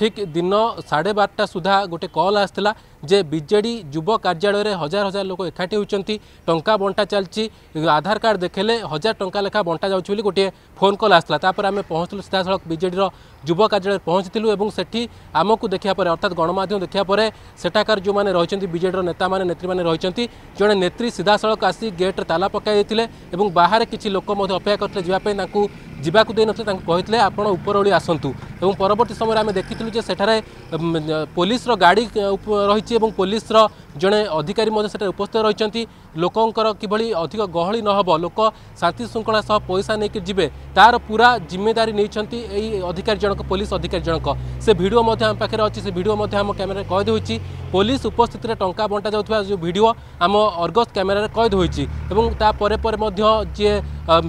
ठीक दिन साढ़े बारटा सुधा गोटे कल आसला जे बीजेडी जुब कार्यालय में हजार हजार लोक एकाठी होती टा बंटा चलती आधार कार्ड देखे हजार टंका लेखा बंटा जा गोटे फोन कल आसला आम पहुँचल सीधा सड़क विजेडर जुब कार्यालय पहुँचल और सेठी आमको देखापुर अर्थात गणमाम देखापुर सेठाकार जो मैंने रही विजेडर नेता मैंने नेत्री मैंने रही जड़े नेत्री सीधा सड़क आसी गेट्रे ताला पकड़ बाहर किसी लोक अपेक्षा करते जाए ଯିବାକୁ ଦେଇନଥିଲେ ତାଙ୍କୁ କହିଥିଲେ ଆପଣ ଉପରଓଳି ଆସନ୍ତୁ ଏବଂ ପରବର୍ତ୍ତୀ ସମୟରେ ଆମେ ଦେଖିଥିଲୁ ଯେ ସେଠାରେ ପୋଲିସର ଗାଡ଼ି ରହିଛି ଏବଂ ପୋଲିସର ଜଣେ ଅଧିକାରୀ ମଧ୍ୟ ସେଠାରେ ଉପସ୍ଥିତ ରହିଛନ୍ତି ଲୋକଙ୍କର କିଭଳି ଅଧିକ ଗହଳି ନହେବ ଲୋକ ଶାନ୍ତି ଶୃଙ୍ଖଳା ସହ ପଇସା ନେଇକି ଯିବେ ତାର ପୁରା ଜିମ୍ମେଦାରୀ ନେଇଛନ୍ତି ଏଇ ଅଧିକାରୀ ଜଣକ ପୋଲିସ ଅଧିକାରୀ ଜଣକ ସେ ଭିଡ଼ିଓ ମଧ୍ୟ ଆମ ପାଖରେ ଅଛି ସେ ଭିଡ଼ିଓ ମଧ୍ୟ ଆମ କ୍ୟାମେରାରେ କଏଦ ହୋଇଛି ପୋଲିସ ଉପସ୍ଥିତିରେ ଟଙ୍କା ବଣ୍ଟା ଯାଉଥିବା ଯେଉଁ ଭିଡ଼ିଓ ଆମ ଅର୍ଗସ୍ କ୍ୟାମେରାରେ କଏଦ ହୋଇଛି ଏବଂ ତା ପରେ ପରେ ମଧ୍ୟ ଯିଏ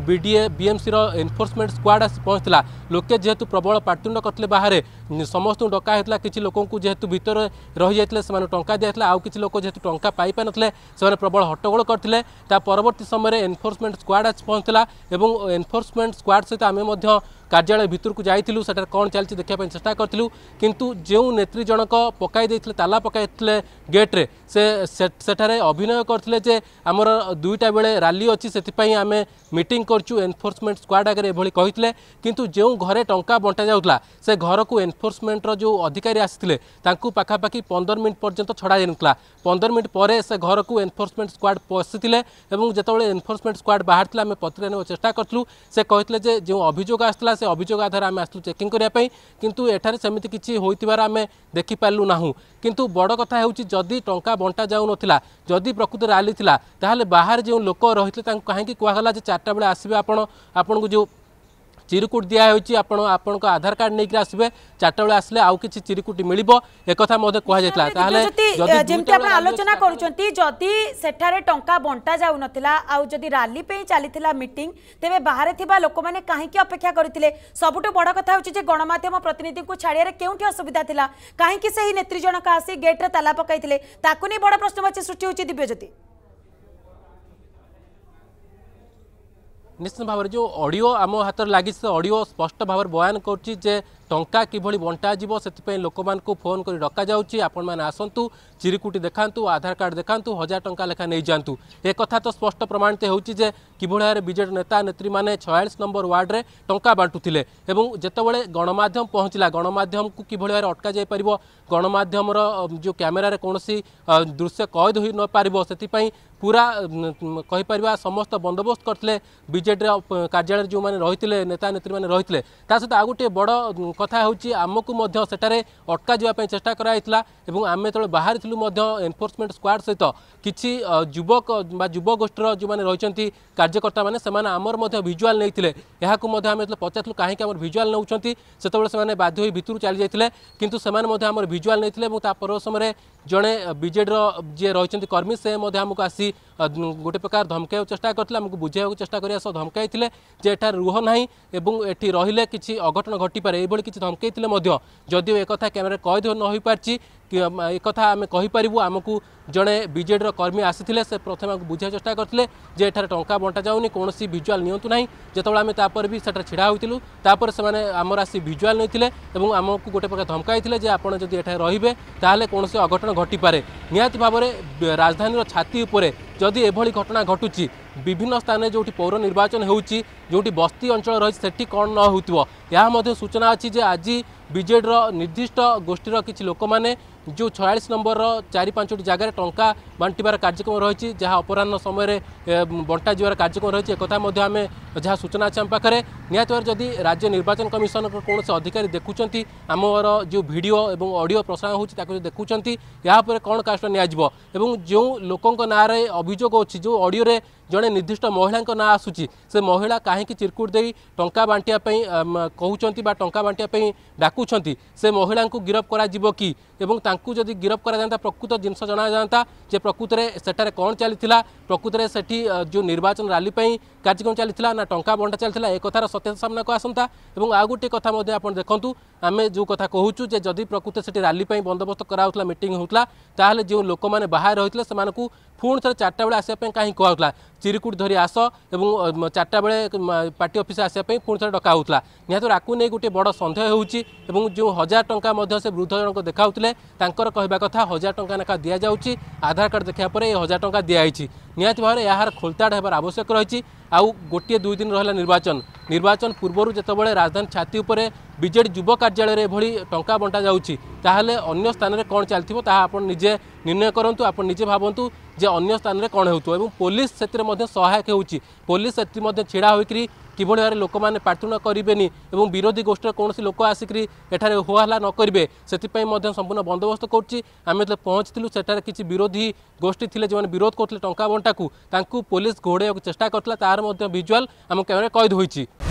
ବିଡ଼ିଏ ବିଏମ୍ସିର ଏନଫୋର୍ସମେଣ୍ଟ ସ୍କ୍ୱାଡ୍ ଆସି ପହଞ୍ଚିଥିଲା ଲୋକେ ଯେହେତୁ ପ୍ରବଳ ପାଟିତୁଣ୍ଡ କରିଥିଲେ ବାହାରେ ସମସ୍ତଙ୍କୁ ଡକା ହେଇଥିଲା କିଛି ଲୋକଙ୍କୁ ଯେହେତୁ ଭିତରେ ରହିଯାଇଥିଲେ ସେମାନଙ୍କୁ ଟଙ୍କା ଦିଆଯାଇଥିଲା ଆଉ କିଛି ଲୋକ যেতু টঙ্কা পাইপন তলে সেমান প্রবল হট্টগোল করতিলে তা পরবর্তী সময়ে এনফোর্সমেন্ট স্কোয়াড আজ পৌঁছতলা এবং এনফোর্সমেন্ট স্কোয়াড সৈতে আমি মধ্যে कार्यालय भितर को जाइलु सेठ कौन चलती देखा चेषा करूँ कि जो नेत्री जनक पकई ताला पकड़े गेट्रे सेठे अभिनय करते आमर दुईटा बेले राईपाई आम मीट करफोर्समेंट स्क्वाड आगे ये कही कि जो घरे टा बंटा जाता से घर को एनफोर्समेंटर जो अधिकारी आसते पखापाखि पंदर मिनट पर्यटन छड़ा जाता पंदर मिनट पर घर को एनफोर्समेंट स्क्वाड पशी जो एनफोर्समेंट स्क्वाड बाहर आम पत्रिका चेषा करूँ से कही जो अभोग आसला অবিযোগ আধার আমি আসু চেকিং করি পাই কিন্তু এঠারে সমিতি কিছি হইতিবার আমি দেখি পারলু নাহু কিন্তু বড় কথা হউচি যদি টঙ্কা বন্তা যাও নথিলা যদি প্রকৃত rali থিলা তাহলে বাহির যেউ লোক রহিত তাং কাহি কি কোহলা যে চাতটা বলে আসিব আপন আপন কো যে চিরকুট দিয়া হয়েছে আপনার আপনার আধার কার্ড নিয়ে আসবে চারটা বেড়ে আসলে আউ কিছু চিরকুট মিলব একথা মধ্যে কুহযাই তাহলে যেমনি আপনার আলোচনা করছেন যদি সেঠারে টঙ্কা বন্টা যাও নথিলা আউ যদি রালি পেই চালিছিলা মিটিং তেবে বাহারে থিবা লোকমানে কাহিকি অপেক্ষা করিলে সবুঠু বড় কথা হচ্ছে যে গণমাধ্যম প্রতিনিধিঙ্কু ছাড়িয়ারে কেউঠি অসুবিধা থিলা কাহিকি সেই নেত্রী জনক আসি গেটরে তালা পকাইলে তাকে নিয়ে বড় প্রশ্নবাচী সৃষ্টি হচ্ছে দিব্যজ্যোতি নিশ্চিত ভাবে যে অডিও আমার হাতের লাগিছে অডিও স্পষ্ট ভাবে বয়ান করছি যে ଟଙ୍କା କିଭଳି ବଣ୍ଟାଯିବ ସେଥିପାଇଁ ଲୋକମାନଙ୍କୁ ଫୋନ୍ କରି ଡକାଯାଉଛି ଆପଣମାନେ ଆସନ୍ତୁ ଚିରିକୁଟି ଦେଖାନ୍ତୁ ଆଧାର କାର୍ଡ଼ ଦେଖାନ୍ତୁ ହଜାର ଟଙ୍କା ଲେଖା ନେଇଯାଆନ୍ତୁ ଏ କଥା ତ ସ୍ପଷ୍ଟ ପ୍ରମାଣିତ ହେଉଛି ଯେ କିଭଳି ଭାବରେ ବିଜେଡ଼ି ନେତା ନେତ୍ରୀମାନେ ଛୟାଳିଶ ନମ୍ବର ୱାର୍ଡ଼ରେ ଟଙ୍କା ବାଣ୍ଟୁଥିଲେ ଏବଂ ଯେତେବେଳେ ଗଣମାଧ୍ୟମ ପହଞ୍ଚିଲା ଗଣମାଧ୍ୟମକୁ କିଭଳି ଭାବରେ ଅଟକାଯାଇପାରିବ ଗଣମାଧ୍ୟମର ଯେଉଁ କ୍ୟାମେରାରେ କୌଣସି ଦୃଶ୍ୟ କଏଦ ହୋଇ ନପାରିବ ସେଥିପାଇଁ ପୁରା କହିପାରିବା ସମସ୍ତ ବନ୍ଦୋବସ୍ତ କରିଥିଲେ ବିଜେଡ଼ିର କାର୍ଯ୍ୟାଳୟରେ ଯେଉଁମାନେ ରହିଥିଲେ ନେତା ନେତ୍ରୀମାନେ ରହିଥିଲେ ତା ସହିତ ଆଉ ଗୋଟିଏ ବଡ଼ कथा आम को अटक चेषा करमें जो बाहरी एनफोर्समेंट स्क्वाड सहित किसी युवक युवगोष्ठी जो मैंने रही कार्यकर्ता मैंने आमर भिजुआल नहीं पचारूँ कहीं भिजुआल नौते से बाध्य भितर चली जाइए किंतु से भिजुआल नहीं पर्व समय जड़े विजेडर जी रही कर्मी से मैं आसी गोटे प्रकार धमकै चेषा कर आमको बुझेवाक करने धमकई थे जे एटार रुह ना ये रही कि अघटन घटिपे ये कि কিছু ধমকাই যদিও একথা ক্যামেরা কয়েদ নপারছি একথা আমি কহিপারু আমি জনে বিজেডির কর্মী আসিলে সে প্রথমে আমি বুঝা চেষ্টা করলে যে এখানে টঙ্কা বন্টা যাওনি কোণী ভিজুয়াল নিয়ন্তু না যেতবে আমি তাপরে বি সেটা ছিড়া হয়েছিল তাপরে সে আমার আসি ভিজুয়াল নিয়ে এবং আমি গোটে প্রকার ধমকাই যে আপনার যদি এখানে রহবে তাহলে কোণী অঘটন ঘটিপারে নিহতি ভাবে রাজধানীর ছাতি উপরে যদি এভাবে ঘটনা ঘটুচি বিভিন্ন স্থানে যেটি পৌর নির্বাচন হচ্ছে যেটি বস্তি অঞ্চল রয়েছে সেটি কম ন হোক এর সূচনা অ যে আজ ବିଜେଡ଼ିର ନିର୍ଦ୍ଦିଷ୍ଟ ଗୋଷ୍ଠୀର କିଛି ଲୋକମାନେ ଯେଉଁ ଛୟାଳିଶ ନମ୍ବରର ଚାରି ପାଞ୍ଚଟି ଜାଗାରେ ଟଙ୍କା ବାଣ୍ଟିବାର କାର୍ଯ୍ୟକ୍ରମ ରହିଛି ଯାହା ଅପରାହ୍ନ ସମୟରେ ବଣ୍ଟାଯିବାର କାର୍ଯ୍ୟକ୍ରମ ରହିଛି ଏକଥା ମଧ୍ୟ ଆମେ ଯାହା ସୂଚନା ଅଛି ଆମ ପାଖରେ ନିହାତି ଭାବରେ ଯଦି ରାଜ୍ୟ ନିର୍ବାଚନ କମିଶନର କୌଣସି ଅଧିକାରୀ ଦେଖୁଛନ୍ତି ଆମର ଯେଉଁ ଭିଡ଼ିଓ ଏବଂ ଅଡ଼ିଓ ପ୍ରସାରଣ ହେଉଛି ତାକୁ ଯଦି ଦେଖୁଛନ୍ତି ଏହା ଉପରେ କ'ଣ କାର୍ଯ୍ୟ ନିଆଯିବ ଏବଂ ଯେଉଁ ଲୋକଙ୍କ ନାଁରେ ଅଭିଯୋଗ ଅଛି ଯେଉଁ ଅଡ଼ିଓରେ जड़े निर्दिष्ट महिला ना आसूसी से महिला कहीं चिरकुट दे टा बांटाप कौन टा बांटाप डाकुं से महिला गिरफ्त कर कि गिरफ्त कराता प्रकृत जिनस जना जाता जे प्रकृत सेठे कौन चली प्रकृत से जो निर्वाचन राली कार्यक्रम चली टा बंटा चलता एक कथार सत्य सामना को आसंता और आउ गोटे कथ आप आम जो कथ कहूँ जदि प्रकृत से राली बंदोबस्त कराला मीट होता है जो लोग बाहर रही है से ପୁଣି ଥରେ ଚାରିଟା ବେଳେ ଆସିବା ପାଇଁ କାହିଁ କୁହାହେଉଥିଲା ଚିରିକୁଟ ଧରି ଆସ ଏବଂ ଚାରିଟା ବେଳେ ପାର୍ଟି ଅଫିସ୍ ଆସିବା ପାଇଁ ପୁଣି ଥରେ ଡକା ହେଉଥିଲା ନିହାତି ଆକୁ ନେଇ ଗୋଟିଏ ବଡ଼ ସନ୍ଦେହ ହେଉଛି ଏବଂ ଯେଉଁ ହଜାର ଟଙ୍କା ମଧ୍ୟ ସେ ବୃଦ୍ଧ ଜଣଙ୍କୁ ଦେଖାଉଥିଲେ ତାଙ୍କର କହିବା କଥା ହଜାର ଟଙ୍କା ଲେଖା ଦିଆଯାଉଛି ଆଧାର କାର୍ଡ଼ ଦେଖିବା ପରେ ଏ ହଜାର ଟଙ୍କା ଦିଆଯାଇଛି ନିହାତି ଭାବରେ ଏହାର ଖୋଲତାଡ଼ ହେବାର ଆବଶ୍ୟକ ରହିଛି আউ গোটিয়ে দুই দিন রহলা নির্বাচন নির্বাচন পূর্বর যেতবে রাজধানী ছাতি উপরে বিজেডি যুব কার্যালয়ের এভাবে টঙ্কা বণ্টা যাচ্ছি তাহলে অন্য স্থানের কম চাল তাহা আপনার নিজে নির্ণয় করতু আপনার নিজে ভাবতু যে অন্য স্থানের কম হেউথ এবং পুলিশ সেতু সহায়ক হচ্ছে পুলিশ সেতু ছিড়া হয়েকি কিভাবে ভাবে লোক মানে প্রার্থনা করবে এবং বিরোধী গোষ্ঠীর কৌশি লোক আসিকি এখানে হোহাল্লা নকরবে সেপাই সম্পূর্ণ বন্দোবস্ত করছি আমি যেতে পৌঁছিলু সেটার কিছু বিরোধী গোষ্ঠী লে যে বিরোধ করলে টঙ্কা বন্টাকু তাঁকু পুলিশ ঘোড়াইব চেষ্টা করলে তার ভিজুয়াল আমার ক্যামেরায় কয়েদ হয়েছে